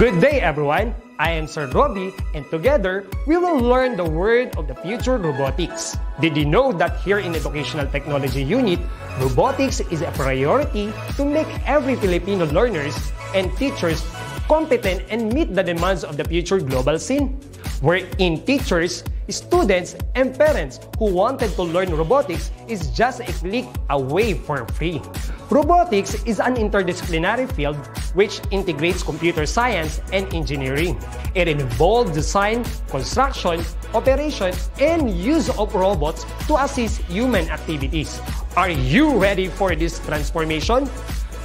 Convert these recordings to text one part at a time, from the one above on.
Good day, everyone! I am Sir Robbie, and together we will learn the world of the future robotics. Did you know that here in Educational Technology Unit, robotics is a priority to make every Filipino learners and teachers competent, and meet the demands of the future global scene, wherein teachers, students, and parents who wanted to learn robotics is just a click away for free. Robotics is an interdisciplinary field which integrates computer science and engineering. It involves design, construction, operation, and use of robots to assist human activities. Are you ready for this transformation?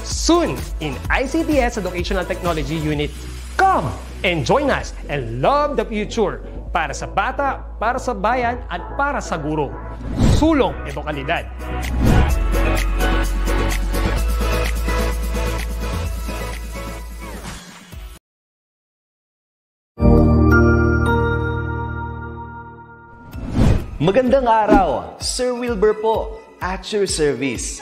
soon in ICTS Educational Technology Unit. Come and join us and love the future para sa bata, para sa bayan at para sa guro. Sulong Edukalidad. Magandang araw, Sir Wilbur po, at your service.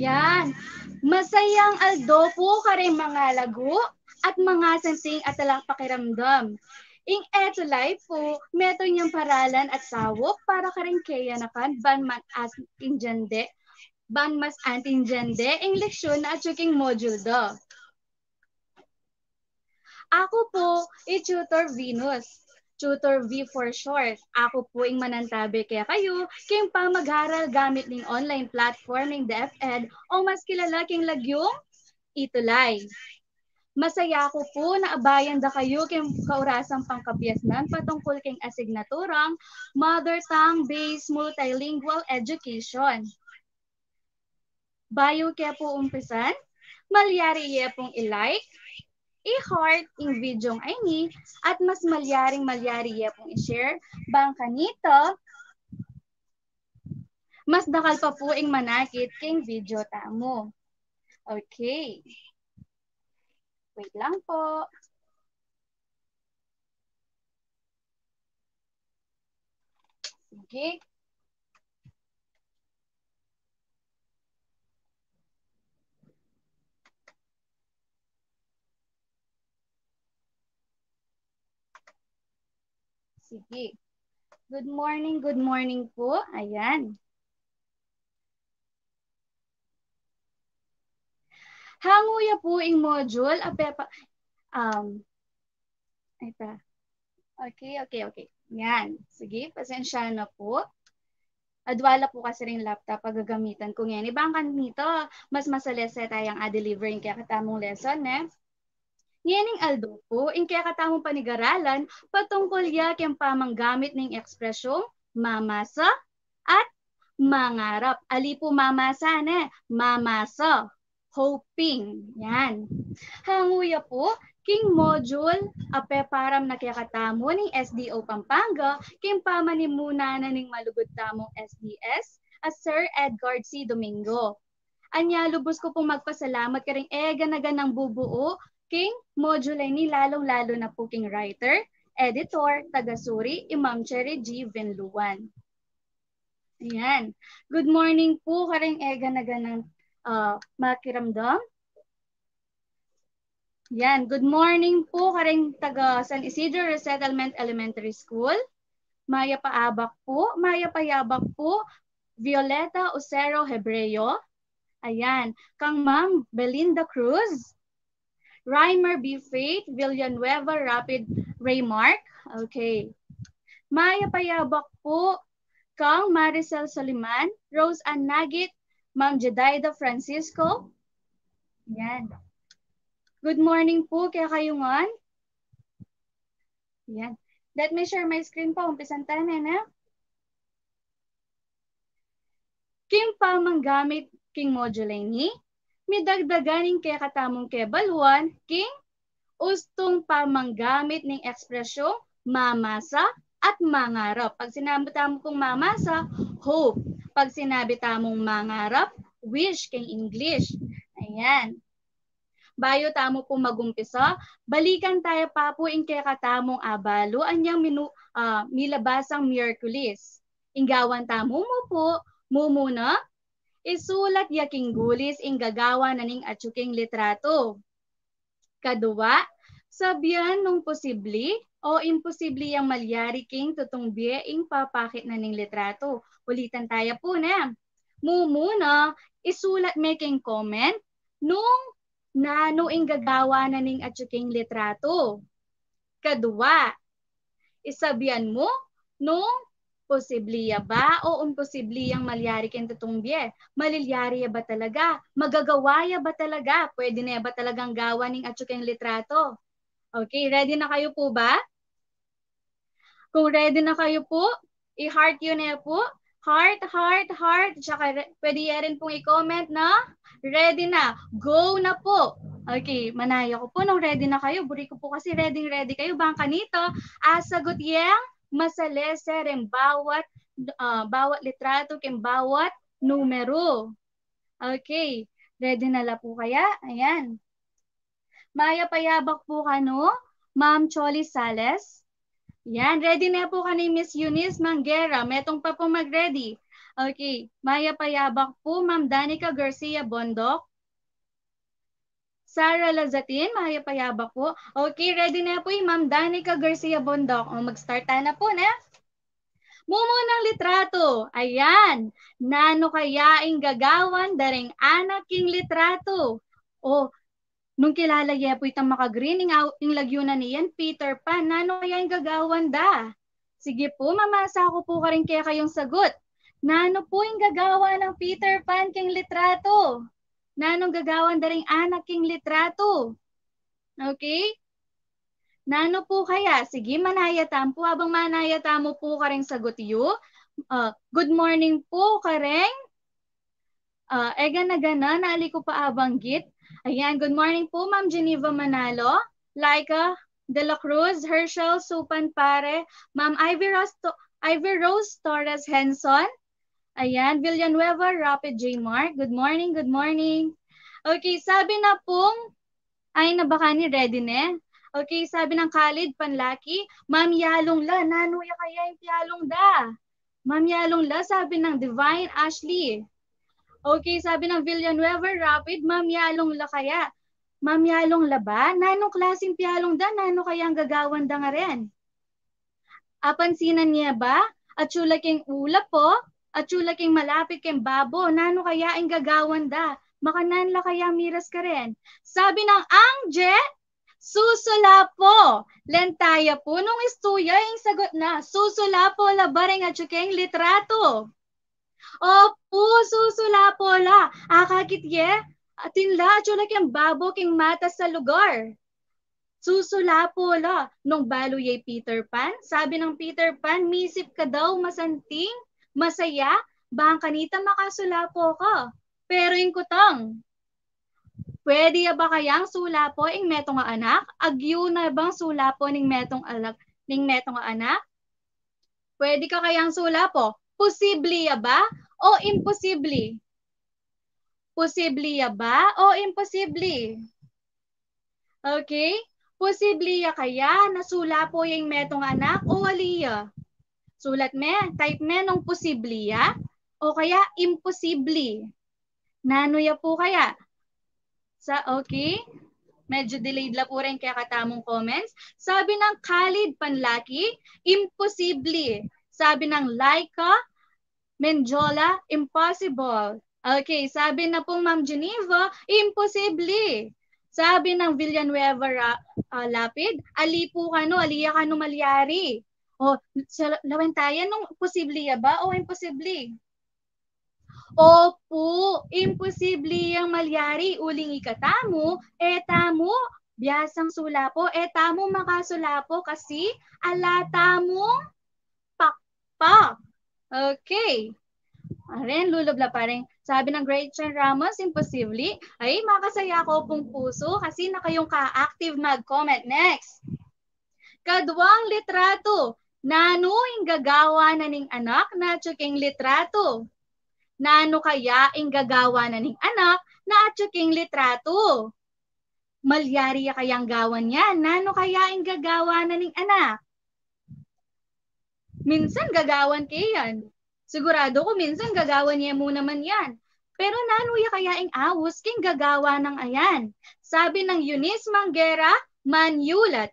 Yan. Masayang aldo po kare mga lago at mga senting at talang pakiramdam. Ing eto life po, meto niyang paralan at sawok para karen kaya na kan ban man as injande ban mas anting jande ing leksyon na at chuking module do. Ako po, i-tutor Venus. Tutor V for short. Ako po ang manantabi kaya kayo, kayong pamagharal gamit ng online platform ng DepEd o mas kilala king lagyong Itulay. Masaya ako po na abayan da kayo kayong kaurasang pangkabiasnan patungkol kayong asignaturang Mother Tongue-Based Multilingual Education. Bayo kaya po umpisan, malyari iya pong ilike, i-heart yung video ay ni at mas malyaring malyari ya pong i-share bang kanito mas dakal pa po ing manakit king video ta mo. Okay. Wait lang po. Okay. Sige. Good morning, good morning po. Ayan. Hanguya po yung module. Apepa, um, ay pa. Okay, okay, okay. Yan. Sige, pasensya na po. Adwala po kasi rin laptop pag gagamitan ko ngayon. Ibang kanito, mas masalese tayang a-delivering kaya katamong lesson, eh aldo Yening Aldofo, inkakatamong panigaralan patungkol ya ang pamanggamit ng ekspresyong mamasa at mangarap. Ali po mamasa na, mamasa, hoping. Yan. Hanguya po, King module ape param nakyakatamo ning SDO Pampanga king na ning malugod tamong SDS a Sir Edgar C. Domingo. Anya lubos ko pong magpasalamat karing ega naganang bubuo King module ni lalong-lalo na po King writer, editor, tagasuri, Imam Cherry G. Vinluan. Ayan. Good morning po, karing ega na ganang uh, makiramdam. Yan. Good morning po, karing taga San Isidro Resettlement Elementary School. Maya Paabak po, Maya Payabak po, Violeta Osero Hebreo. Ayan. Kang Ma'am Belinda Cruz. Reimer B. Freight, Villanueva Rapid Raymark. Okay. Maya Payabak po, Kang Maricel Soliman, Rose Ann Nagit, Ma'am Jedida Francisco. Yan. Good morning po kaya kayo ngon. Yan. Let me share my screen po. Umpisan tayo na. Kim pa manggamit King Modulini, midagdaganing kay katamong kay baluan king, ustong pamanggamit ning ekspresyong mamasa at mangarap. Pag sinabi tamo kong mamasa, hope. Pag sinabi tamong mangarap, wish kay English. Ayan. Bayo tamo po magumpisa, balikan tayo pa po in kay katamong abalo anyang minu, uh, milabasang Miraculous. Ingawan tamo mo po, mumuna, isulat yaking gulis ing gagawa naning atsuking litrato. Kadua, sabyan nung posibli o imposible yang malyari king tutungbiye ing papakit na ning litrato. Ulitan tayo po na. Mumuna, isulat making comment nung nano ing gagawa na ning atsuking litrato. Kadua, isabyan mo nung Posibliya ba o imposibliyang malyari kang eh. Maliliyari ya ba talaga? Magagawaya ba talaga? Pwede na ba talagang gawa ning atyo kang litrato? Okay, ready na kayo po ba? Kung ready na kayo po, i-heart yun na po. Heart, heart, heart. Tsaka pwede rin pong i-comment na ready na. Go na po. Okay, manaya ko po nung ready na kayo. Buri ko po kasi ready ready kayo. Bangka nito. Asagot yang masalese ang bawat uh, bawat litrato kang bawat numero. Okay, ready na la po kaya? Ayan. Maya payabak po kano, Ma'am Choli Sales. Yan, ready na po ka Miss Eunice Manguera. Metong pa po mag-ready. Okay, Maya Payabak po, Ma'am Danica Garcia Bondok. Sarah Lazatin, mahayapayaba po. Okay, ready na po yung Ma'am Danica Garcia Bondoc. O, mag-start na po, na. Mumo ng litrato. Ayan. Nano kaya ang gagawan daring anak king litrato. O, nung kilala ya po itang makagreen ing, ing lagyunan niyan, Peter Pan, nano kaya ing gagawan da? Sige po, mamasa ko po ka rin kaya kayong sagot. Nano po yung gagawa ng Peter Pan king litrato? nanong gagawan daring anak king litrato. Okay? Nano po kaya? Sige, manayatam po. Abang manayata mo po kareng sagot yu. Uh, ah, good morning po kareng. Uh, ah, ega na gana, naali ko pa abang git. Ayan, good morning po Ma'am Geneva Manalo. Laika De La Cruz, Herschel Supan Pare, Ma'am Ivy Rose, Ivy Rose Torres Henson, Ayan, Villanueva Rapid J. Mark. Good morning, good morning. Okay, sabi na pong, ay nabaka ni ready na eh. Okay, sabi ng Khalid Panlaki, Ma'am Yalong La, nanuya kaya yung Yalong da. Ma'am Yalong La, sabi ng Divine Ashley. Okay, sabi ng Villanueva Rapid, Ma'am Yalong La kaya. Ma'am Yalong La ba? Nanong klaseng piyalong da? Nano kaya ang gagawan da nga rin? Apansinan niya ba? At sulaking ula po? at king malapit kem babo, nano kaya ang gagawan da, makanan la kaya miras ka rin. Sabi ng angje, susula po, lentaya po, nung istuya, yung sagot na, susula po la bareng at yung litrato. Opo, susula po la, Akakit akakitye, atinla at laking babo king mata sa lugar. Susula po la, nung baloy Peter Pan, sabi ng Peter Pan, misip ka daw masanting, Masaya, ba ang kanita makasulapo ko. Pero yung kutang, pwede ba kayang sulapo ing metong nga anak? Agyo na bang sulapo ning metong anak? Ning metong nga anak? Pwede ka kayang sulapo? Posible ya ba o imposible? Posible ya ba o imposible? Okay? Posible ya kaya na sulapo yung metong anak o waliya? Sulat me, type me nung posible ya o kaya imposible. Nanuya po kaya. Sa okay? Medyo delayed la po rin kaya katamong comments. Sabi ng Khalid Panlaki, imposible. Sabi ng Laika Menjola, impossible. Okay, sabi na pong Ma'am Geneva, imposible. Sabi ng Villanueva uh, Lapid, ali po ka no, aliya ka no malyari. O, sa Lawentayan, nung posible ya ba? O, imposible. Opo, imposible yang malyari uling ikatamo, etamo, biyasang sulapo, etamo makasulapo kasi alatamong pakpak. Okay. Aren, lulubla pa rin. Sabi ng Gretchen Ramos, impossibly, ay makasaya ko pong puso kasi na kayong ka-active mag-comment. Next. Kadwang litrato. Nano ing gagawa na ning anak na tsuking litrato? Nano kaya ing gagawa na ning anak na tsuking litrato? Malyari kayang gawan yan. Nano kaya ing gagawa na ning anak? Minsan gagawan kay yan. Sigurado ko minsan gagawan niya muna man yan. Pero nano ya kaya ing awos king gagawa ng ayan. Sabi ng Eunice Manggera, manulat.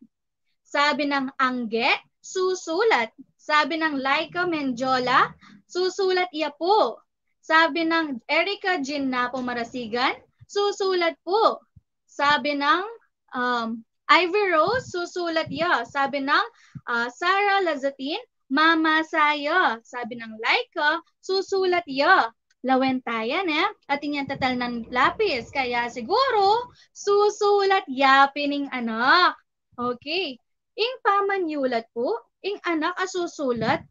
Sabi ng Angget, Susulat. Sabi ng Laika Menjola, susulat iya po. Sabi ng Erica Jean Napo Marasigan, susulat po. Sabi ng um, Ivy Rose, susulat iya. Sabi ng uh, Sarah Lazatin, mama saya. Sabi ng Laika, susulat iya lawentayan eh. At yung tatal ng lapis. Kaya siguro, susulat yapin ng anak. Okay. Ing pamanyulat po, ing anak asusulat,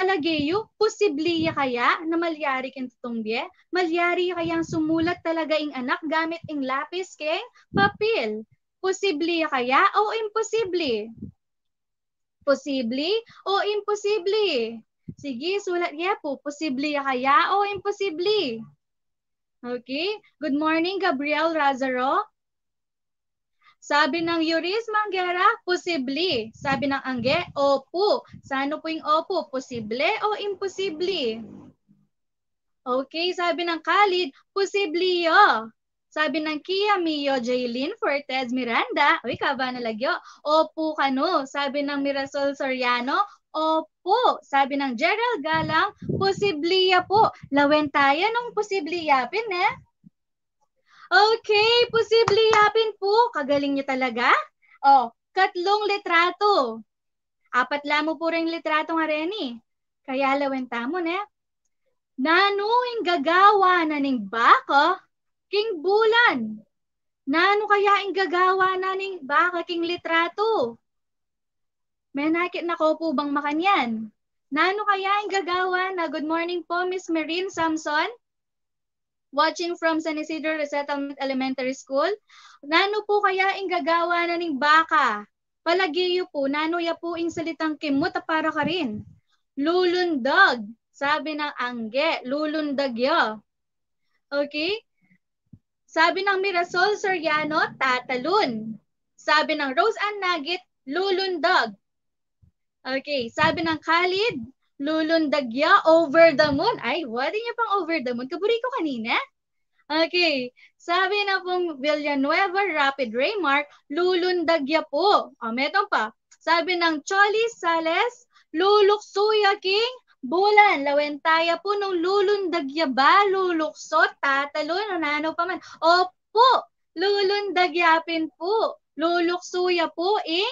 Alagayo, posible kaya na malyari kang tutumbye? Malyari ang sumulat talaga ing anak gamit ing lapis keng papel? Posible kaya o imposible? Posible o imposible? Sige, sulat niya po. Posible kaya o imposible? Okay. Good morning, Gabriel Razaro. Sabi ng Yuris Manggera, posible. Sabi ng Angge, opo. Sa ano po yung opo? Posible o imposible? Okay, sabi ng Khalid, posible yo. Sabi ng Kia Mio Jaylin Fortez Miranda, uy, kaba na lagyo. Opo kano. Sabi ng Mirasol Soriano, opo. Sabi ng Gerald Galang, ya po. nung ng yapin eh. Okay, posible yapin po. Kagaling niyo talaga. Oh, katlong litrato. Apat lamo po rin litrato nga rin eh. Kaya lawin tamo na. ing gagawa na ning baka king bulan. Nano kaya ing gagawa na ning baka king litrato? May nakit na ko po bang makanyan? Nano kaya ang gagawa na good morning po Miss Marine Samson? watching from San Isidro Resettlement Elementary School. Nano po kaya ing gagawa na ning baka? Palagiyo po, nanuya po ing salitang kimot para ka rin. Lulundag, sabi ng angge, lulundag yo. Okay? Sabi ng Mirasol Soriano, tatalon. Sabi ng Rose Ann Nagit, lulundag. Okay, sabi ng Khalid, Lulundagya over the moon. Ay, wala niya pang over the moon. Kaburi ko kanina. Okay. Sabi na pong Villanueva Rapid Raymark, lulundagya po. O, ah, meron pa. Sabi ng Choli Sales, luluksuya king, bulan, lawentaya po nung lulundagya ba, lulukso, tatalo, nanano pa man. Opo, lulundagyapin po, luluksuya po ing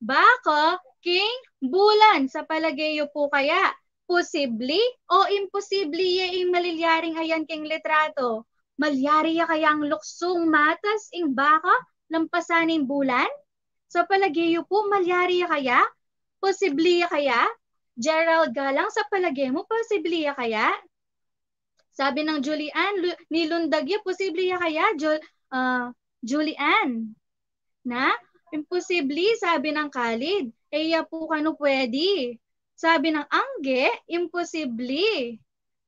bako, king, Bulan, sa palagayo po kaya, posible o imposible ye ing malilyaring ayan king litrato? Malyari ya kaya ang luksong matas ing baka lampasaning bulan? Sa palagayo po, malyari ya kaya? Posible ya kaya? Gerald Galang, sa palagay mo, posible ya kaya? Sabi ng Julian, nilundag ya, posible ya kaya? Jul uh, ah, Julian, na? Imposible, sabi ng Khalid. Eya po kano pwede. Sabi ng Angge, imposible.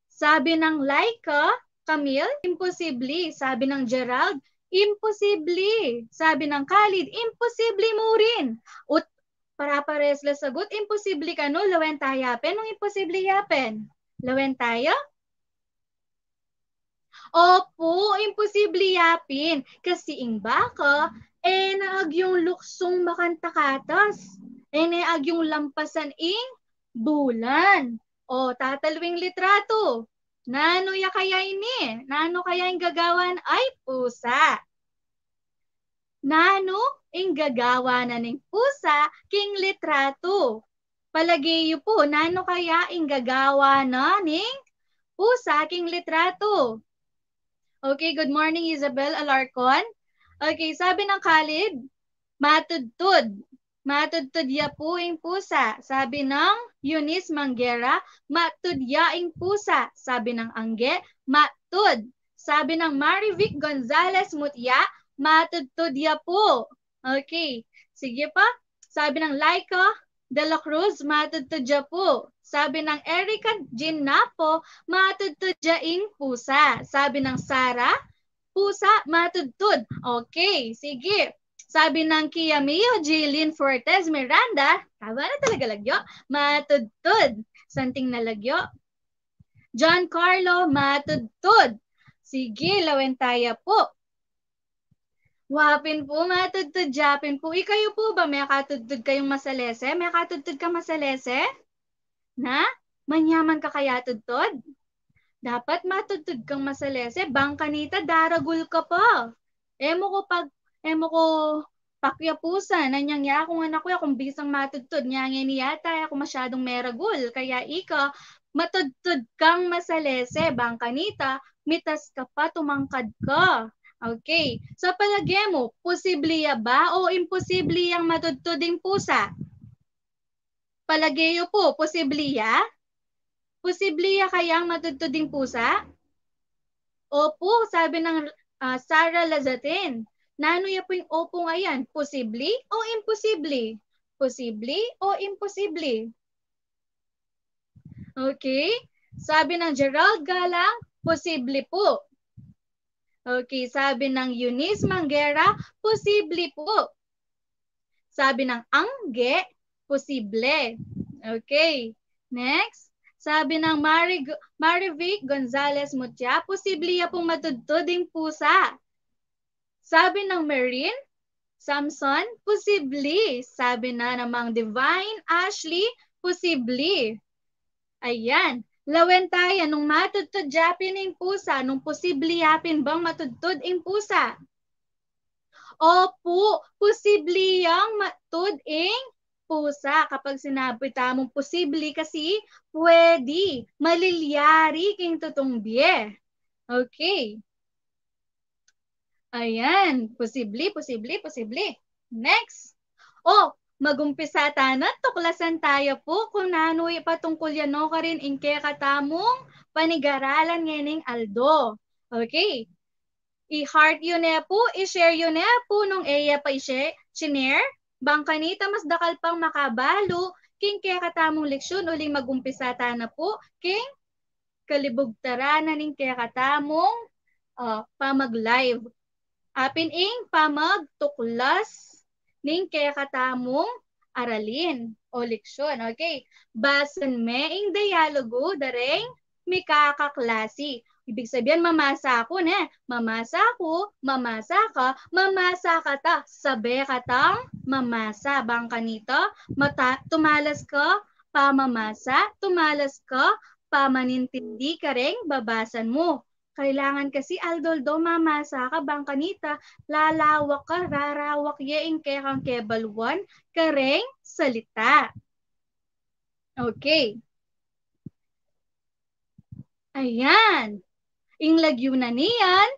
Sabi ng Laika, Camille, imposible. Sabi ng Gerald, imposible. Sabi ng Khalid, imposible mo rin. Ut para-pares la sagot, imposible ka no, lawen tayapen, nung imposible yapen. Lawen tayo? Opo, imposible yapin. Kasi ingbaka, eh naag yung luksong makantakas. Neneag yung lampasan ing bulan. O, tataluing litrato. Nano ya kaya ini? Nano kaya ing gagawan ay pusa. Nano ing gagawanan ning pusa king litrato. Palagayo po, nano kaya ing gagawanan ning pusa king litrato. Okay, good morning Isabel Alarcon. Okay, sabi ng Khalid, matudtod. Matudtudya puing pusa, sabi ng Eunice Manggera. Matudyaing pusa, sabi ng Angge. Matud, sabi ng Marivic Gonzales Mutya. Matudtudya po. Okay, sige pa. Sabi ng Laika De La Cruz, matudtudya po. Sabi ng Erica Jean Napo, matudtudyaing pusa. Sabi ng Sara, pusa matudtud. Okay, sige. Sabi ng Kia Mayo, Jeline Fortes Miranda, tama na talaga lagyo, matudtod. Santing na lagyo. John Carlo, matudtod. Sige, tayo po. Wapin po, matudtod, japin po. Ikayo po ba, may katudtod kayong masalese? May katudtod ka masalese? Na? Manyaman ka kaya tudtod? Dapat matudtod kang masalese. Bangkanita, daragul ka po. Emo ko pag Emo ko, pakyapusan, ya akong anak ko, akong bisang matudtod, nyangya niyata, ako masyadong meragul, kaya ika, matudtod kang masalese, bang kanita, mitas ka pa, tumangkad ka. Okay. Sa so, palagay mo, posible ba o imposible yang matudtoding pusa? Palagay po, posible ya? Posible ya kaya ang matudtoding pusa? Opo, sabi ng uh, Sarah Lazatin. Nanoya po yung opo nga yan. o imposible? Posible o imposible? Okay. Sabi ng Gerald Galang, posible po. Okay. Sabi ng Eunice Manguera, posible po. Sabi ng Angge, posible. Okay. Next. Sabi ng Marivic Gonzalez Mutia, posible ya pong matudtod yung pusa. Sabi ng Marin, Samson, posible. Sabi na namang Divine Ashley, posible. Ayan. tayo nung matudtod yapin ang pusa, nung posible yapin bang matudtod ang pusa? Opo, posible yang matud ang pusa. Kapag sinabi ta mong posible kasi pwede, maliliyari king tutong biye. Okay. Ayan, posible, posible, posible. Next. O, oh, magumpisa na. tuklasan tayo po kung nanoy patungkol yan no ka rin in katamong panigaralan ngayon Aldo. Okay. I-heart yun na po, i-share yun na po nung eya pa i-share. Bangkanita mas dakal pang makabalo, king kaya katamong leksyon uling magumpisa ta na po, king kalibugtaranan ning kaya katamong uh, ah, pamag-live. Apin ing pamagtuklas ning kaya katamong aralin o leksyon. Okay. Basan me ing dialogo dareng mikakaklasi. Ibig sabihin, mamasa ako ne? Mamasa ako, mamasa ka, mamasa ka ta. Sabi ka tang mamasa. Bang ka nito? Mata, tumalas ka, pamamasa. Tumalas ka, pamanintindi ka rin, babasan mo. Kailangan kasi aldoldo mama sa kabang kanita, lalawak ka, rarawak yaing kekang kebalwan, kareng salita. Okay. Ayan. Ing lagyuna niyan,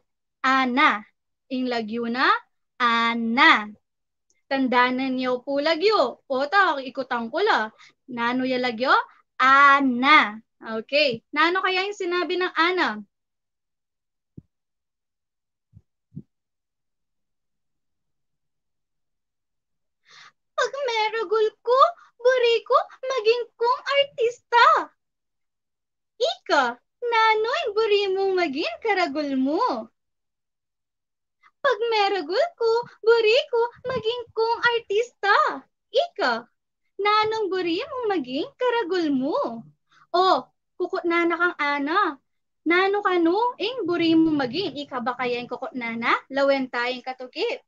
ana. Ing lagyuna, ana. Tandanan niyo po lagyo. Otak, ikutang ko la. Nano ya lagyo? Ana. Okay. Nano kaya yung sinabi ng ana? pagmerogol ko, buri ko, maging kong artista. Ika, nanoy, buri mong maging karagol mo. Pag Pagmerogol ko, buri ko, maging kong artista. Ika, nanong buri mo maging karagol mo. O, kukot nana kang ana. Nano ka no, ing buri mong maging, ika ba kayan kukot nana, lawen tayong katukip.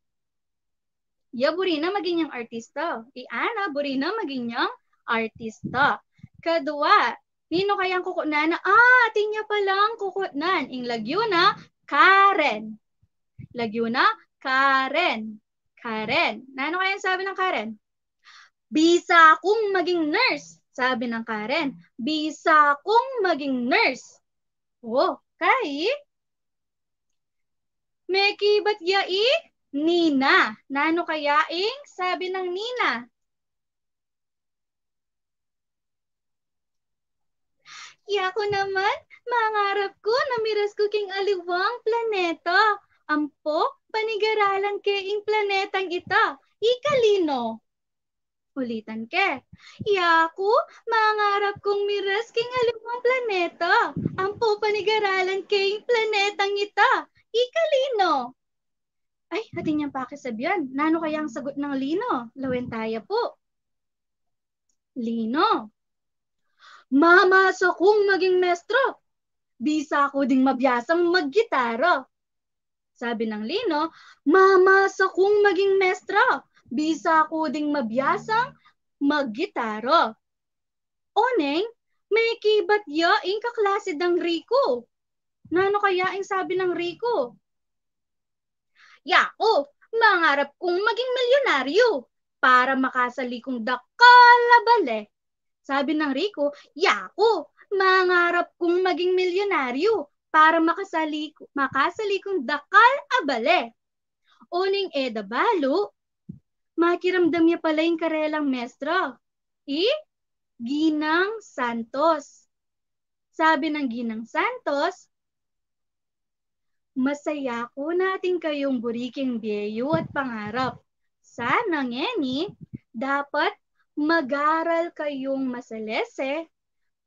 Ya burina maging yung artista. Iana burina maging yung artista. Kadua, nino kayang kukunan na, ah, tinya palang kukunan. Ing lagyo na, Karen. Lagyo na, Karen. Karen. Ano kaya sabi ng Karen? Bisa kung maging nurse. Sabi ng Karen, bisa kung maging nurse. Oh, kay? Meki, ba't yai? Nina. Nano kaya ing sabi ng Nina? Yako naman, mangarap ko na miras ko king aliwang planeta. Ampo, panigaralan keing planetang ito. Ikalino. Ulitan ke. Yaku, mangarap kong miras king aliwang planeta. Ampo, panigaralan keing planetang ito. Ikalino. Ay, atin niyang pakisabyan. Nano kaya ang sagot ng Lino? Lawentaya po. Lino. Mama sa kung maging mestro. Bisa ko ding mabiyasang maggitaro. Sabi ng Lino, Mama sa kung maging mestro. Bisa ko ding mabiyasang maggitaro. Oneng, may kibat ya ing kaklase ng Rico. Nano kaya ang sabi ng Rico? Yako, mangarap kong maging milyonaryo para makasalikong dakalabale. Sabi ng Rico, Yako, mangarap kong maging milyonaryo para makasalik, makasalikong dakal abale. Uning Eda Balo, makiramdam niya pala yung karelang mestra. I? Ginang Santos. Sabi ng Ginang Santos, Masaya ko natin kayong buriking biyeyo at pangarap. Sa ngeni, dapat magaral kayong masalese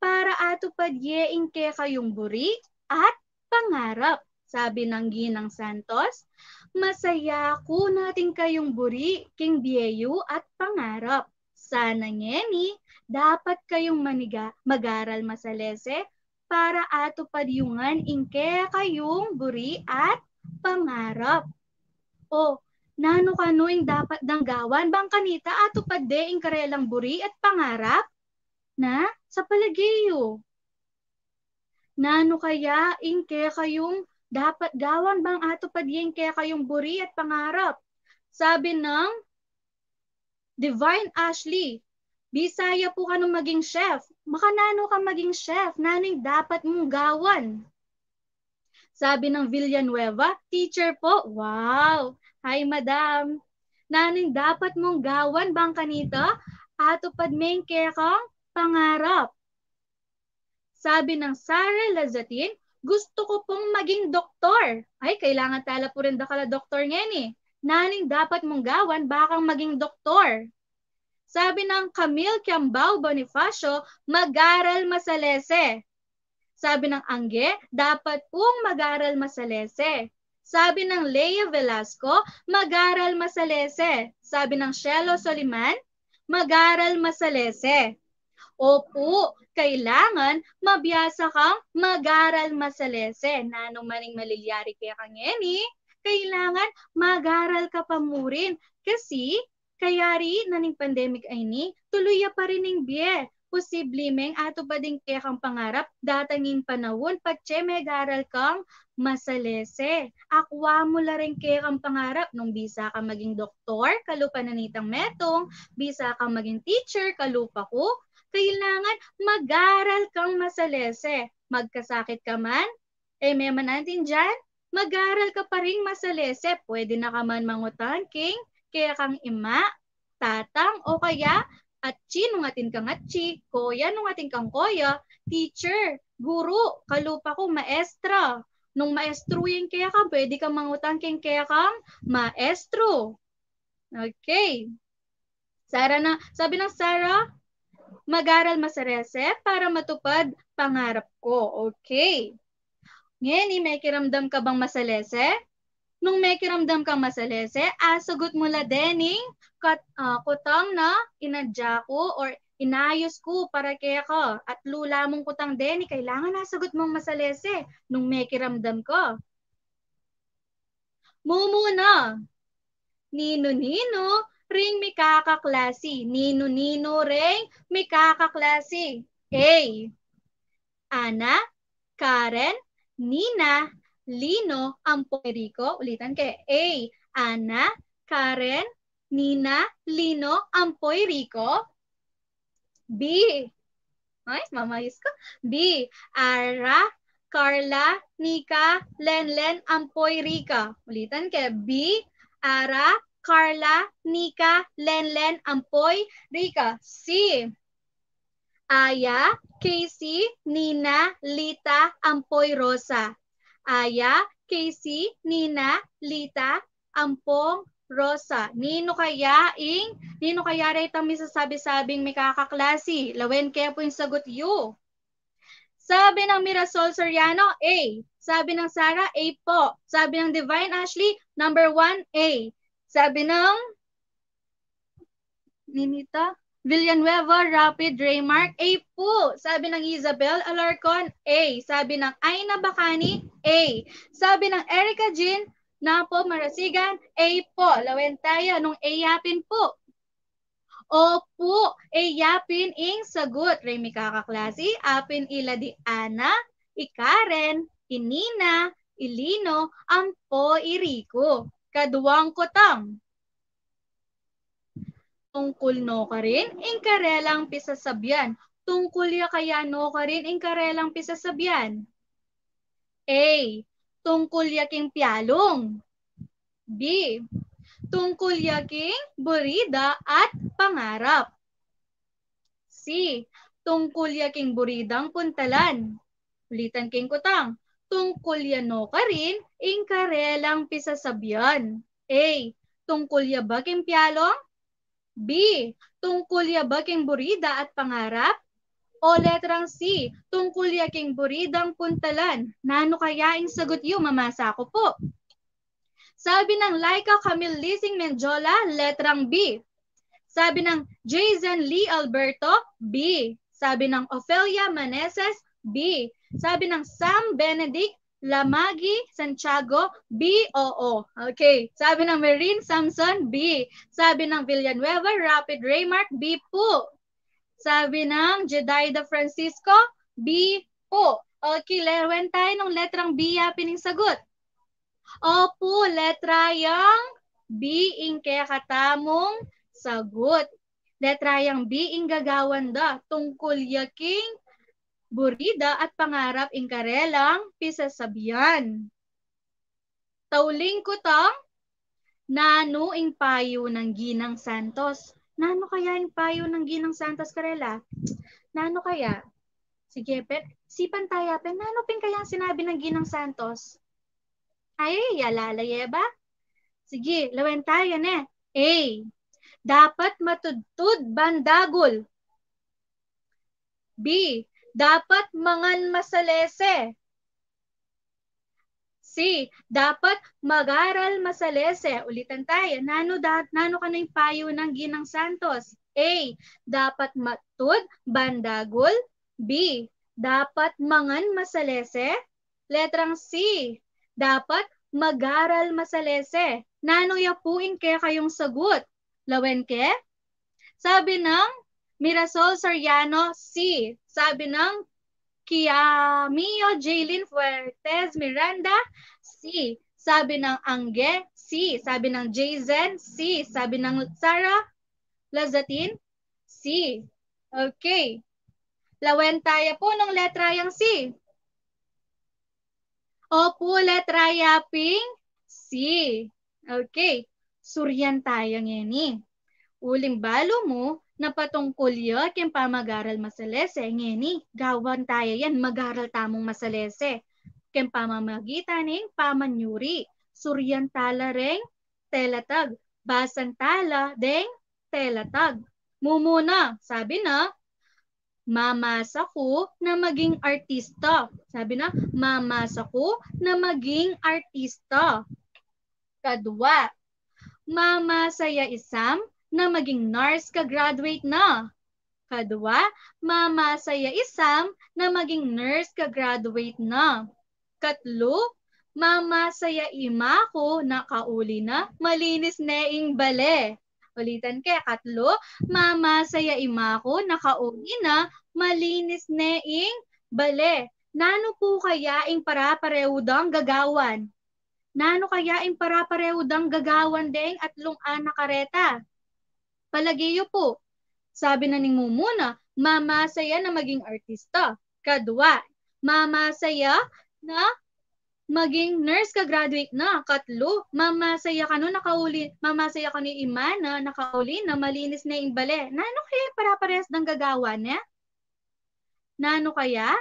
para atupad yeing ke kayong buri at pangarap. Sabi ng Ginang Santos, masaya ko natin kayong buri, King Biyeyo at pangarap. Sa ngeni, dapat kayong maniga, magaral masalese para ato padyungan inke kayong buri at pangarap. O, nano kanoing dapat danggawan bang kanita ato padde ing karelang buri at pangarap? Na, sa palagiyo. Nano kaya inke kayong dapat gawan bang ato padye inke kayong buri at pangarap? Sabi ng Divine Ashley, Bisaya po ka nung maging chef. Makanano ka maging chef. Nano'y dapat mong gawan. Sabi ng Villanueva, teacher po. Wow! Hi, madam. Nano'y dapat mong gawan bang kanita? Atupad main care ka? Pangarap. Sabi ng Sarah Lazatin, gusto ko pong maging doktor. Ay, kailangan tala po rin dakala doktor ngayon eh. Naning dapat mong gawan, bakang maging doktor. Sabi ng Camille Kiambao Bonifacio, mag-aral masalese. Sabi ng Angge, dapat pong mag-aral masalese. Sabi ng Leia Velasco, mag-aral masalese. Sabi ng Shelo Soliman, mag-aral masalese. Opo, kailangan mabiyasa kang mag-aral masalese. Nanong maning malilyari kaya kang eni, kailangan mag-aral ka pa murin. Kasi Kayari na ning pandemic ay ni, tuluya pa rin ng biye. Posible meng ato pa ding kaya kang pangarap, datanging panahon, patse garal kang masalese. Akwa mo la rin kaya kang pangarap, nung bisa ka maging doktor, kalupa na nitang metong, bisa ka maging teacher, kalupa ko. Kailangan magaral kang masalese. Magkasakit ka man, eh may man natin dyan, magaral ka pa rin masalese. Pwede na ka man mangutan, King kaya kang ima, tatang, o kaya atchi nung atin kang atchi, koya nung atin kang koya, teacher, guru, kalupa ko, maestra. Nung maestro kaya ka, pwede kang mangutang keng kaya kang maestro. Okay. Sarah na, sabi ng Sarah, mag-aral masarese para matupad pangarap ko. Okay. Ngayon, may kiramdam ka bang masalese? Nung may kiramdam kang masalese, asagot ah, mo la dening kat, uh, kutang na inadya ko or inayos ko para kaya ko at lula mong kutang deni kailangan nasagot mong masalese nung may kiramdam ko. Mumuna, nino-nino, ring mi kakaklasi. Nino-nino ring mi kakaklasi. Hey! Ana, Karen, Nina, Lino ang Puerto Ulitan kay A. Ana, Karen, Nina, Lino, Ampoy, Rico. B. Ay, mamayos ko. B. Ara, Carla, Nika, Lenlen, Ampoy, Rika. Ulitan kay B. Ara, Carla, Nika, Lenlen, Ampoy, Rika. C. Aya, Casey, Nina, Lita, Ampoy, Rosa. Aya, Casey, Nina, Lita, Ampong, Rosa, nino kaya ing, nino kaya rin ang misasabi-sabing may kakaklasi? Lawen kaya po yung sagot you. Sabi ng Mirasol Soriano, A. Sabi ng Sara, A po. Sabi ng Divine Ashley, number 1, A. Sabi ng Ninita, Villanueva Rapid Raymark, A po. Sabi ng Isabel Alarcon, A. Sabi ng Aina Bakani, A. Sabi ng Erica Jean, Napo Marasigan, A po. Lawentaya, nung A yapin po. Opo, A yapin ing sagot. Remy Kakaklasi, Apin Ila di Ana, Ikaren, Inina, Ilino, Ampo, Iriko. Kaduwang kotang tungkol no ka rin, inkarelang pisasabyan. Tungkol ya kaya no ka rin, inkarelang pisasabyan. A. Tungkol king pialong. B. Tungkol king burida at pangarap. C. Tungkol king buridang puntalan. Ulitan king kutang. Tungkol no ka rin, inkarelang pisasabyan. A. Tungkol yabaking pialong. B. Tungkol yabaking burida at pangarap? O letrang C. Tungkol yaking buridang puntalan? Nano kaya ang sagot yung mamasa ko po? Sabi ng Laika Camille Lising Menjola, letrang B. Sabi ng Jason Lee Alberto, B. Sabi ng Ophelia Maneses, B. Sabi ng Sam Benedict, Lamagi Santiago, B, O O. Okay. Sabi ng Marine Samson, B. Sabi ng Villanueva, Rapid Raymark, B po. Sabi ng Jedida Francisco, B po. Okay, lewen tayo ng letrang B, yapining sagot. Opo, letra yang B, ing kaya katamong sagot. Letra yang B, ing gagawan da. Tungkol yaking burida at pangarap ing karelang pisasabian. Tauling ko tong nano ing payo ng ginang santos. Nano kaya ing payo ng ginang santos karela? Nano kaya? Sige, pet. Sipan tayo, pet. Nano pin kaya ang sinabi ng ginang santos? Ay, yalalaye ba? Sige, lawen tayo ne. A. Dapat matudtud bandagol. B. Dapat mangan masalese. C. Dapat magaral masalese. Ulitan tayo. Nano, da, nano ka na yung payo ng Ginang Santos? A. Dapat matud, bandagol. B. Dapat mangan masalese. Letrang C. Dapat magaral masalese. Nano yapuin kaya kayong sagot? Lawen ke? Sabi ng Mirasol Soriano C. Sabi ng Kiamio Jaylin Fuertes Miranda C. Sabi ng Angge C. Sabi ng Jason C. Sabi ng Sarah Lazatin C. Okay. Lawentaya po ng letra letrayang C. Opo, letra yaping C. Okay. Suryan tayo ngayon eh. Uling balo mo napatungkol yo ken pamagaral masalese ngeni gawan tayo yan magaral tamong masalese ken pamamagitan ng pamanyuri suryan tala telatag Basantala tala deng telatag mumuna sabi na mamasa ko na maging artista sabi na mamasa ko na maging artista kadwa mamasaya isang na maging NARS ka-graduate na. Kadwa, Mama Saya Isam na maging nurse ka-graduate na. Katlo, Mama Saya Ima ko na kauli na malinis neing bale. Ulitan kaya katlo, Mama Saya Ima ko na kauli na malinis neing bale. Nano po kaya ang para-pareho dang gagawan? Nano kaya ang para-pareho dang gagawan deng at lungan na kareta? Palagayo po. Sabi na ni Mumuna, mamasaya na maging artista. Kadwa, mamasaya na maging nurse ka graduate na katlo mamasaya ka no nakauli mamasaya ka ni Imana nakauli na malinis na yung bale nano kaya para parehas ng gagawa niya nano kaya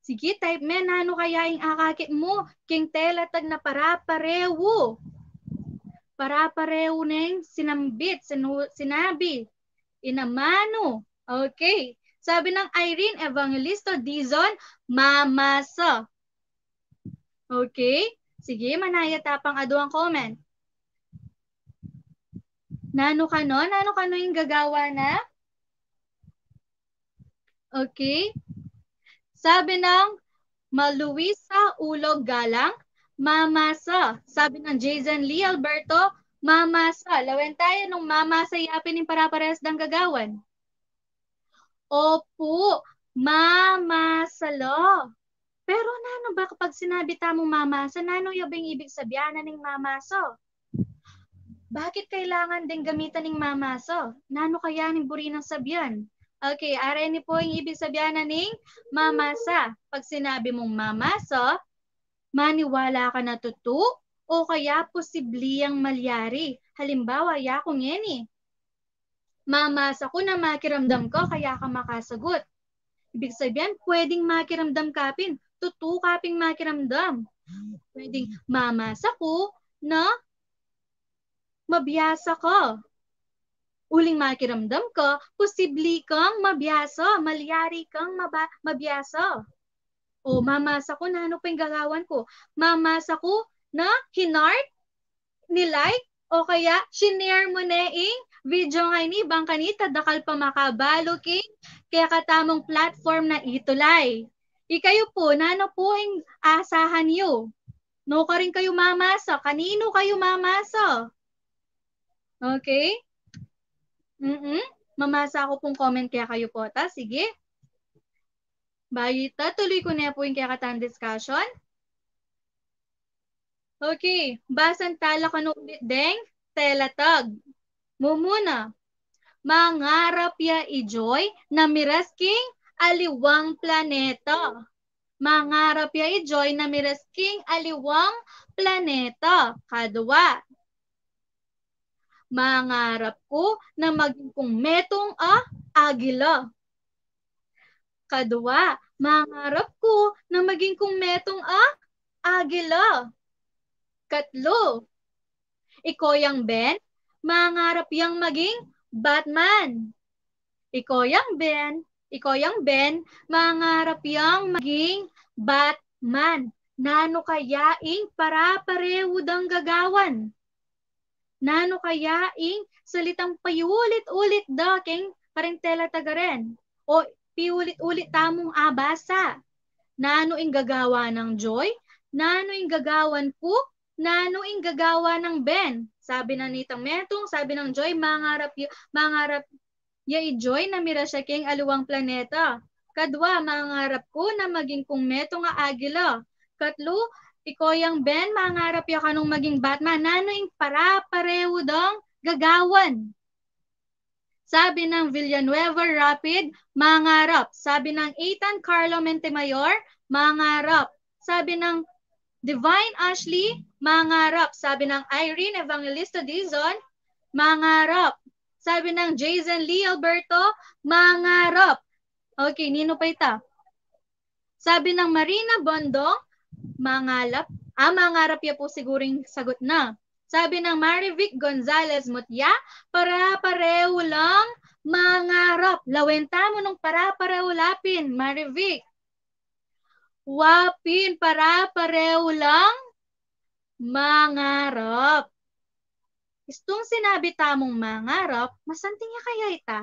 sige type men nano kaya yung akakit mo king telatag na para parewo para-pareho na sinambit, sinu- sinabi, inamano. Okay. Sabi ng Irene Evangelista Dizon, mamasa. Okay? Sige, manaya tapang ado ang comment. Nano ka no? Nano ka no yung gagawa na? Okay? Sabi ng Maluisa Ulog Galang, mamasa. Sabi ng Jason Lee Alberto, mamasa. Lawen tayo nung mamasa yapin yung para-pares ng gagawan. Opo, mamasa lo. Pero nano ba kapag sinabi tamong mamasa, nano yabing ibig sabihan ng mamaso? Bakit kailangan din gamitan ng mamaso? Nano kaya ng buri ng sabyan? Okay, areni po yung ibig sabihan ng mamasa. Pag sinabi mong mamaso, maniwala ka na totoo o kaya posibleng malyari. Halimbawa, yakong yeni. Mamasa ko na makiramdam ko kaya ka makasagot. Ibig sabihin, pwedeng makiramdam kapin. Totoo kaping makiramdam. Pwedeng mamasa ko na mabiyasa ka. Uling makiramdam ka, posibleng kang mabiyasa, malyari kang maba- mabiyasa. O oh, mamasa ko na ano pa yung gagawan ko? Mamasa ko na hinart, nilike, o kaya shinare mo na yung video nga ni bang kanita dakal pa makabalo king kaya katamong platform na itulay. Ikayo po, nano po ang asahan niyo? No ka rin kayo mamasa. Kanino kayo mamasa? Okay? Mm-mm. Mamasa ako pong comment kaya kayo po ta. Sige. Bayi tatuloy ko na po yung kakatan discussion. Okay. Basan tala kanukbit deng telatag. Mumuna. Mangarap ya ijoy na miresking aliwang planeta. Mangarap ya ijoy na miresking aliwang planeta. Kadwa. Mangarap ko na maging kong metong a agila Kadwa, mangarap ko na maging kong metong a agila. Katlo, ikoyang Ben, mangarap yang maging Batman. Ikoyang Ben, ikoyang Ben, mangarap yang maging Batman. Nano kayaing para parehud dang gagawan. Nano kayaing salitang payulit-ulit da, daking parentela tagaren. O piulit-ulit tamong abasa. Nano ing gagawa ng Joy? Nano ing gagawan ko? Nano ing gagawa ng Ben? Sabi na nitang Metong, sabi ng Joy, mangarap, mangarap yay Joy na mira siya king aluwang planeta. Kadwa, mangarap ko na maging kung meto nga agila. Katlo, ikoyang Ben, mangarap ya kanong maging Batman. Nano ing para pareho dong gagawan. Sabi ng Villanueva Rapid, mangarap. Sabi ng Ethan Carlo Mentemayor, mangarap. Sabi ng Divine Ashley, mangarap. Sabi ng Irene Evangelista Dizon, mangarap. Sabi ng Jason Lee Alberto, mangarap. Okay, Nino Paita. Sabi ng Marina Bondong, mangalap. Ah, mangarap ya po siguring sagot na. Sabi ng Marivic Gonzalez Mutya, para-pareho lang mangarap. Lawenta mo ng para-pareho lapin, Marivic. Wapin, para-pareho lang mangarap. Istong sinabi tamong mangarap, masanting ya kaya ita.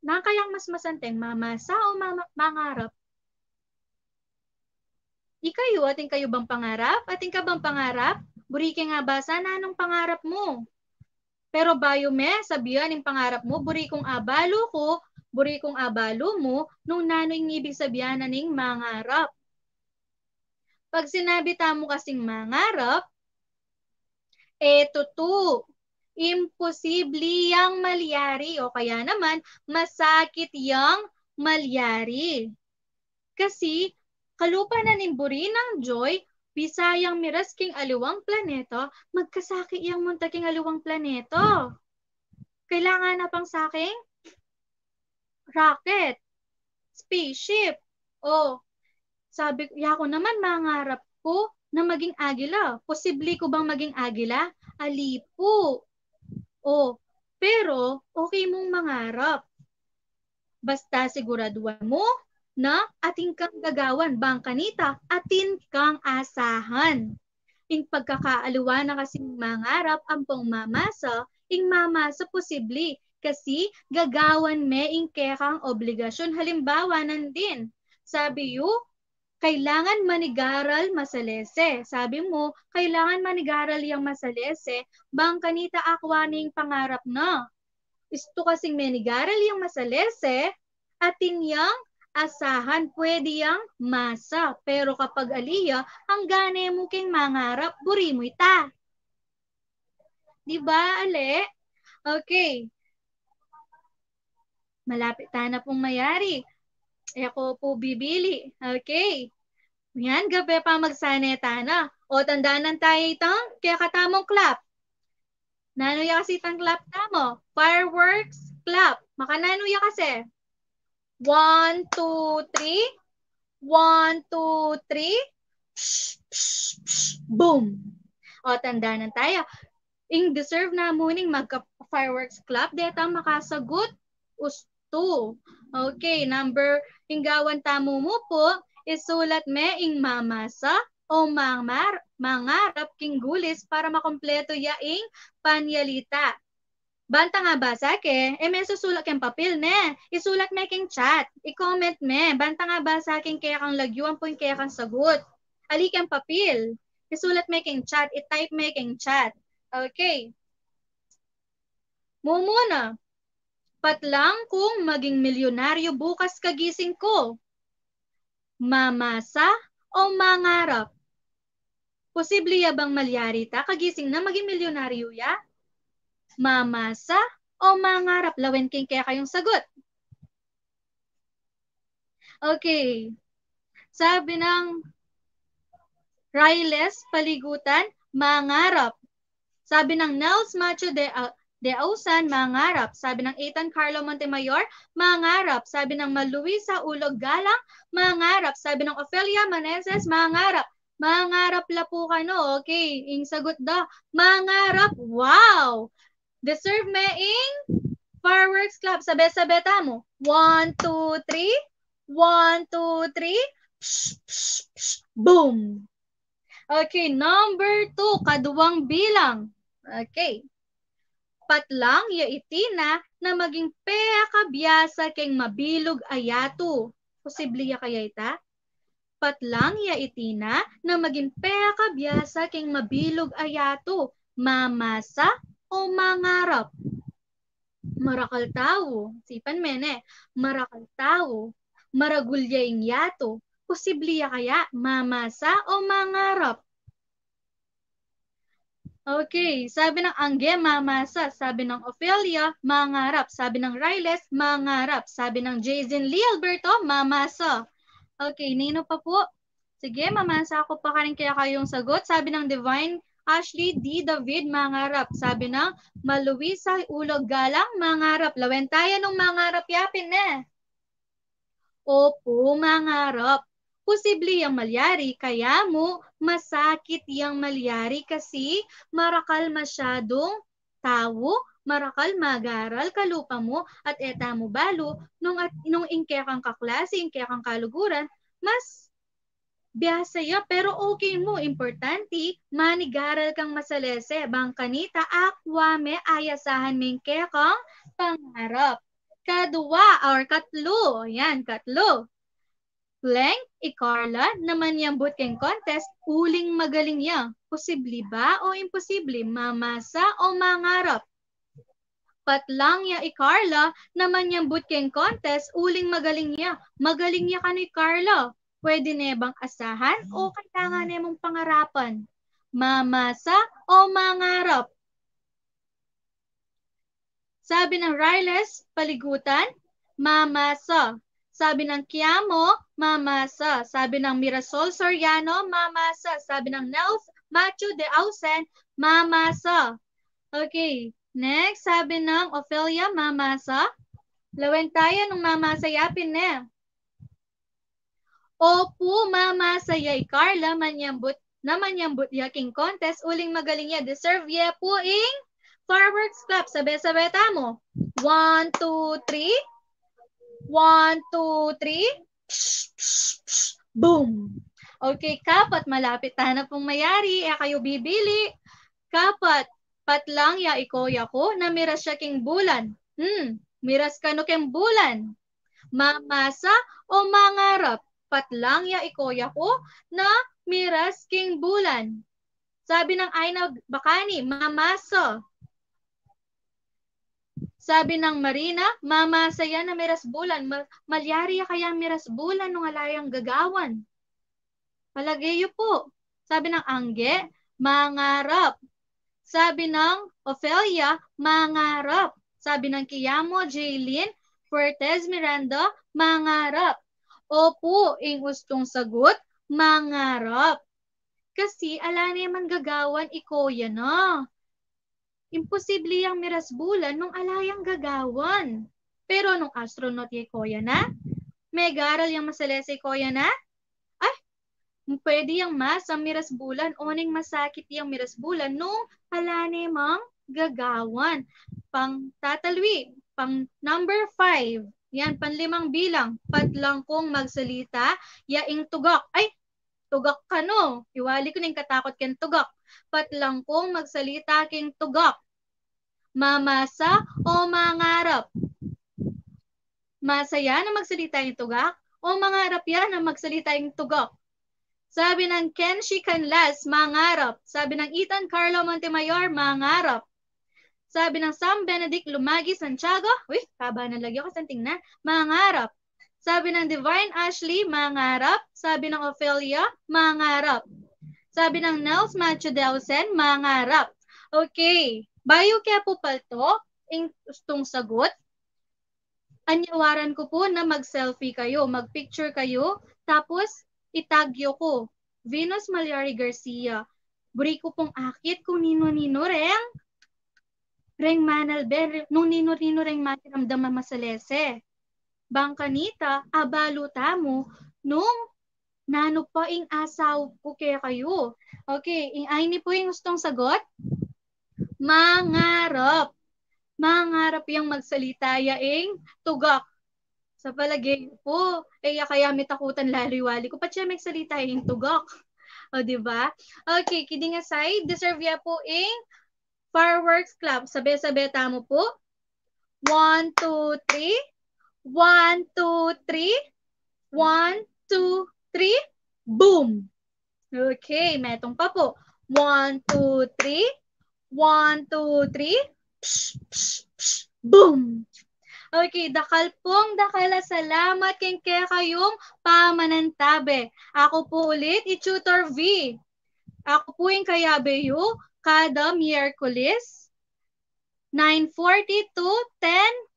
Na kayang mas masanting, mamasa o mama, mangarap. Di kayo, ating kayo bang pangarap? Ating ka bang pangarap? Burike nga ba, sana anong pangarap mo? Pero bayo me, sabihan yung pangarap mo, burikong abalo ko, burikong abalo mo, nung nano nanoing ibig sabihan na ning mangarap. Pag sinabi tamo kasing mangarap, eto to, imposible yang malyari o kaya naman masakit yang malyari. Kasi kalupa na Buri ng joy Bisayang miras king aliwang planeto, magkasaki iyang muntaking aliwang planeto. Kailangan na pang saking rocket, spaceship. O, sabi ko, yako naman mangarap ko na maging agila. Posible ko bang maging agila? Alipo. O, pero okay mong mangarap. Basta siguraduhan mo na atin kang gagawan, bangkanita, atin kang asahan. Ing pagkakaaluwa na kasing mangarap ang pangmamasa, ing mamasa posible, kasi gagawan me ing kekang obligasyon. Halimbawa, nandin, sabi yu, kailangan manigaral masalese. Sabi mo, kailangan manigaral yung masalese, bangkanita akwa ning pangarap na. Isto kasing manigaral yung masalese, atin yang asahan pwede yang masa, pero kapag aliya, hanggane mo king mangarap, buri mo ita. Diba, ale? Okay. Malapit na pong mayari. E po bibili. Okay. Yan, gabi pa magsaneta na. O tandaan tayo itong kaya katamong clap. Nanuya kasi itong clap tamo. Fireworks, clap. Maka nanuya kasi. One, two, three. One, two, three. Psh, psh, psh, boom! O, tanda na tayo. Ing deserve na muning magka-fireworks club. Deta makasagot. Usto. Okay, number inggawan tamo mo po. Isulat me ing mama sa o mangar, mangarap king gulis para makompleto yaing panyalita. Banta nga basa ke, e eh, may susulat kang papel ne. Isulat me king chat. I-comment me. Banta nga basa king kaya kang lagyuan po kaya kang sagot. Ali kang papel. Isulat me king chat. I-type me king chat. Okay. Mumuna. Patlang kung maging milyonaryo bukas kagising ko. Mamasa o mangarap? Posible ya bang malyari ta kagising na maging milyonaryo ya? mamasa o mangarap? Lawen King, kaya kayong sagot. Okay. Sabi ng Riles Paligutan, mangarap. Sabi ng Nels Macho de, uh, de Ausan, mangarap. Sabi ng Ethan Carlo Montemayor, mangarap. Sabi ng Maluisa Ulog Galang, mangarap. Sabi ng Ophelia Maneses, mangarap. Mangarap la po kano. Okay, ing sagot daw. Mangarap. Wow! deserve me in fireworks club. Sabi-sabi ta mo. One, two, three. One, two, three. Psh, psh, psh, boom. Okay, number two, kaduwang bilang. Okay. Patlang ya itina na maging pea kabiyasa keng mabilog ayato. Posible ya kaya ita? Patlang ya itina na maging pea kabiyasa keng mabilog ayato. Mamasa o mangarap? Marakal tao, sipan mene, marakal tao, maragulyaing yato, posibliya kaya mamasa o mangarap. Okay, sabi ng Angge, mamasa. Sabi ng Ophelia, mangarap. Sabi ng Riles, mangarap. Sabi ng Jason Lee Alberto, mamasa. Okay, nino pa po? Sige, mamasa ako pa kanin kaya kayong sagot. Sabi ng Divine, Ashley D. David Mangarap. Sabi na, ng Maluwisa ulo Galang Mangarap. Lawentayan ng Mangarap yapin Eh. Opo, Mangarap. Posible yung malyari, kaya mo masakit yung malyari kasi marakal masyadong tao, marakal magaral kalupa mo at eta mo balo nung at nung ingkekang kaklase, ingkekang kaluguran, mas biasa ya, pero okay mo importante manigaral kang masalese bangkanita akwame ayasahan ming kekong pangarap kadua or katlo yan katlo Leng, ikarla, naman yung butking contest, uling magaling ya. Posible ba o imposible? Mamasa o mangarap? patlang ya i Carla naman yung butking contest, uling magaling ya. Magaling ya ka ni Carla pwede nebang asahan o hmm. kailangan nemong pangarapan? Mamasa o mangarap? Sabi ng Riles, paligutan, mamasa. Sabi ng Kiamo, mamasa. Sabi ng Mirasol Soriano, mamasa. Sabi ng Nels Macho de Ausen, mamasa. Okay, next, sabi ng Ophelia, mamasa. Lawen tayo nung mamasayapin na. Opo, mama, sayay Carla, manyambot na ya king contest, uling magaling ya, deserve ya po ing fireworks clap. Sabi-sabi tamo. One, two, three. One, two, three. Psh, psh, psh. Boom! Okay, kapat, malapit na pong mayari, ya kayo bibili. Kapat, patlang ya iko ya ko, na miras siya king bulan. Hmm, miras ka no king bulan. Mamasa o mangarap patlang ya ikoya ko na miras king bulan. Sabi ng Aina Bakani, mamaso. Sabi ng Marina, mamasaya na miras bulan. Malyari ya kaya miras bulan nung alayang gagawan. Palagayo po. Sabi ng Angge, mangarap. Sabi ng Ophelia, mangarap. Sabi ng Kiyamo, Jaylin, Fortes, Miranda, mangarap. Opo, ing eh, ustong sagot, mangarap. Kasi ala na yung manggagawan, iko na. Imposible yung bulan nung alayang gagawan. Pero nung astronaut yung koya na, may garal yung masalesa yung koya na, ay, pwede yung mas ang mirasbulan, oning masakit yung bulan nung ala na yung gagawan. Pang tatalwi, pang number five, yan, panlimang bilang. Patlang kong magsalita, yaing tugak. Ay, tugak ka no. Iwali ko ning katakot ken tugak. Patlang kong magsalita king tugak. Mamasa o mangarap. Masaya na magsalita yung tugak o mangarap yan na magsalita yung tugak. Sabi ng Kenshi Canlas, mangarap. Sabi ng Ethan Carlo Montemayor, mangarap. Sabi ng Sam Benedict Lumagi Santiago, uy, haba na lagyo kasi tingnan, mangarap. Sabi ng Divine Ashley, mangarap. Sabi ng Ophelia, mangarap. Sabi ng Nels Macho Delsen, mangarap. Okay, bayo kaya po palto, itong sagot, anyawaran ko po na mag-selfie kayo, mag-picture kayo, tapos itagyo ko, Venus Malyari Garcia. Buri ko pong akit kung nino-nino, Reng reng manal ben, nung nino rino reng matiram damang masalese. Bangkanita, abaluta mo, nung nano po ing asaw ko kaya kayo. Okay, ing ay ni po yung gustong sagot? Mangarap. Mangarap yung magsalita yaing tugak. Sa palagay po, kaya kaya may takutan lariwali ko. Pat siya magsalita ing tugak. O, di ba? Okay, kidding aside, deserve ya po ing Fireworks clap. Sabi-sabi tamo po. One, two, three. One, two, three. One, two, three. Boom! Okay, metong pa po. One, two, three. One, two, three. Psh, psh, psh. Boom! Okay, dakal pong dakala. Salamat king kaya kayong pamanantabe. Ako po ulit, i-tutor V. Ako po yung kayabe yu kada Miyerkules, 9.40 to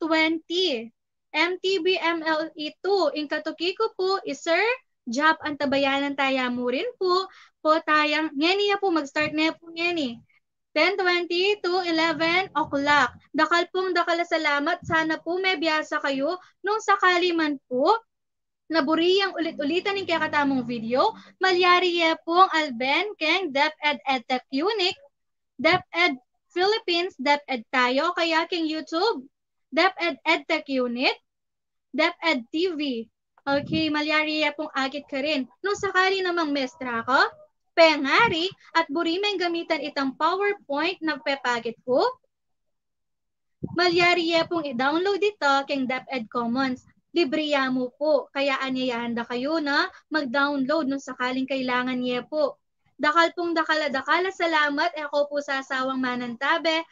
10.20. MTB MLE2. Ingkatuki ko po is Sir Jap Antabayanan rin po. Po tayang, ngeni po, mag-start na po ngeni. 10.20 to 11 o'clock. Dakal pong dakala salamat. Sana po may biyasa kayo nung sakali man po naburiyang ulit-ulitan ng kakatamong video, malyari po ang Alben Keng DepEd EdTech Unique DepEd Philippines, DepEd tayo, kayaking YouTube, DepEd EdTech Unit, DepEd TV. Okay, malyariya pong agit ka rin. Nung sakali namang mestra ko, pengari at burimeng gamitan itang PowerPoint na pepagit ko, malyariya pong i-download ito kang DepEd Commons. Libre mo po, kaya anyayahan da kayo na mag-download nung sakaling kailangan niya po. Dakal pong dakala dakala salamat. Ako po sa asawang Manantabe.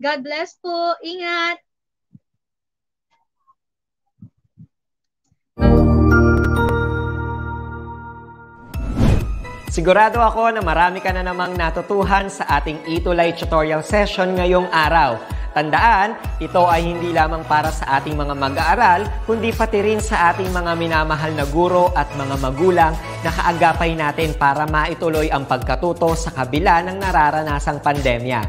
God bless po. Ingat. Sigurado ako na marami ka na namang natutuhan sa ating Itulay tutorial session ngayong araw. Tandaan, ito ay hindi lamang para sa ating mga mag-aaral, kundi pati rin sa ating mga minamahal na guro at mga magulang na kaagapay natin para maituloy ang pagkatuto sa kabila ng nararanasang pandemya.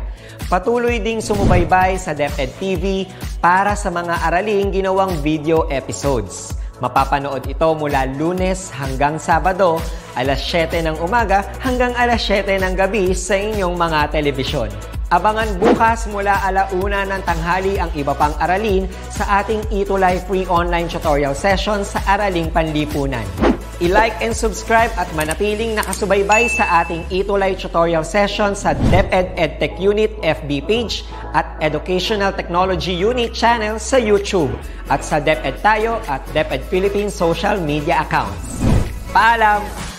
Patuloy ding sumubaybay sa DepEd TV para sa mga araling ginawang video episodes. Mapapanood ito mula lunes hanggang Sabado, alas 7 ng umaga hanggang alas 7 ng gabi sa inyong mga telebisyon. Abangan bukas mula alauna ng tanghali ang iba pang aralin sa ating Itulay free online tutorial session sa Araling Panlipunan. I-like and subscribe at manatiling nakasubaybay sa ating Itulay tutorial session sa DepEd EdTech Unit FB page at Educational Technology Unit channel sa YouTube at sa DepEd Tayo at DepEd Philippines social media accounts. Paalam!